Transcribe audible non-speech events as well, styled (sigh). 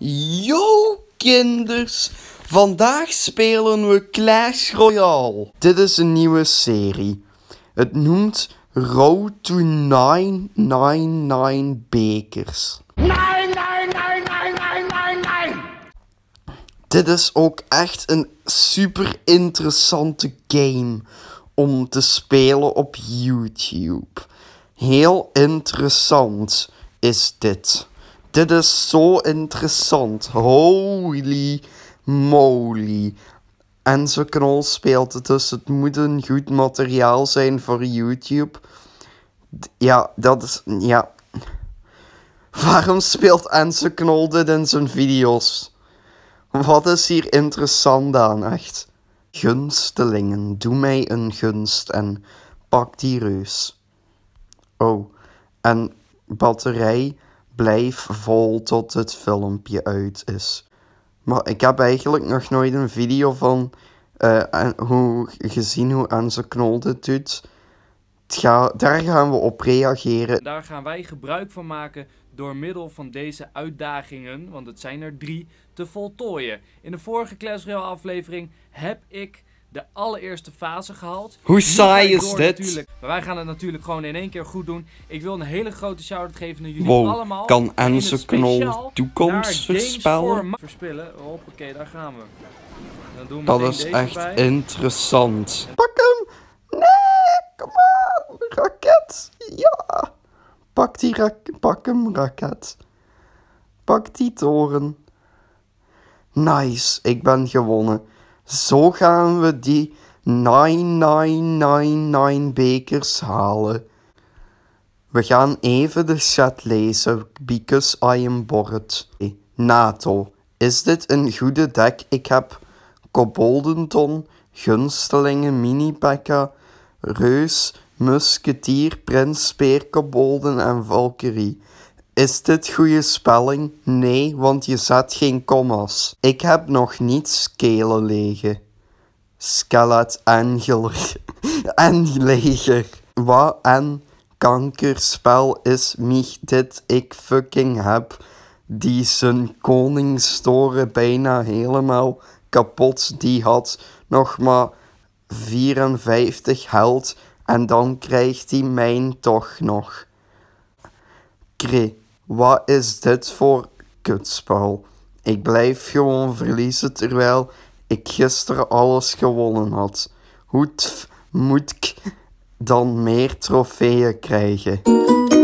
Yo kinders, vandaag spelen we Clash Royale. Dit is een nieuwe serie. Het noemt Road to 999 Bekers. Nee, nee, nee, nee, nee, nee, nee. Dit is ook echt een super interessante game om te spelen op YouTube. Heel interessant is dit. Dit is zo interessant. Holy moly. En knol speelt het, dus het moet een goed materiaal zijn voor YouTube. Ja, dat is. Ja. (laughs) Waarom speelt Enzo Knol dit in zijn video's? Wat is hier interessant aan, echt? Gunstelingen, doe mij een gunst en pak die reus. Oh, en batterij blijf vol tot het filmpje uit is. Maar ik heb eigenlijk nog nooit een video van eh, hoe, gezien hoe Enzo Knol dit doet. daar gaan we op reageren. Daar gaan wij gebruik van maken door middel van deze uitdagingen, want het zijn er drie, te voltooien. In de vorige Clash aflevering heb ik de allereerste fase gehaald. Hoe saai is dit? Maar wij gaan het natuurlijk gewoon in één keer goed doen. Ik wil een hele grote shout-out geven naar jullie wow, allemaal. Kan Enzo Knol toekomst verspellen? Verspillen. daar gaan we. Dan doen we dat is echt interessant. Pak hem! Nee, kom aan! Raket! Ja! Pak die rak pak hem, raket. Pak die toren. Nice, ik ben gewonnen. Zo gaan we die 9999 bekers halen. We gaan even de chat lezen, because I am bored. NATO, is dit een goede deck? Ik heb koboldenton, gunstelingen, mini reus, musketier, prins, speer, kobolden en valkyrie. Is dit goede spelling? Nee, want je zet geen kommas. Ik heb nog niet skele legen. Skelet engel, (laughs) en leger. Wat een kankerspel is mich dit ik fucking heb. Die zijn koningstoren bijna helemaal kapot. Die had nog maar 54 held. En dan krijgt hij mijn toch nog. Kri. Wat is dit voor kutspel? Ik blijf gewoon verliezen terwijl ik gisteren alles gewonnen had. Hoe moet ik dan meer trofeeën krijgen?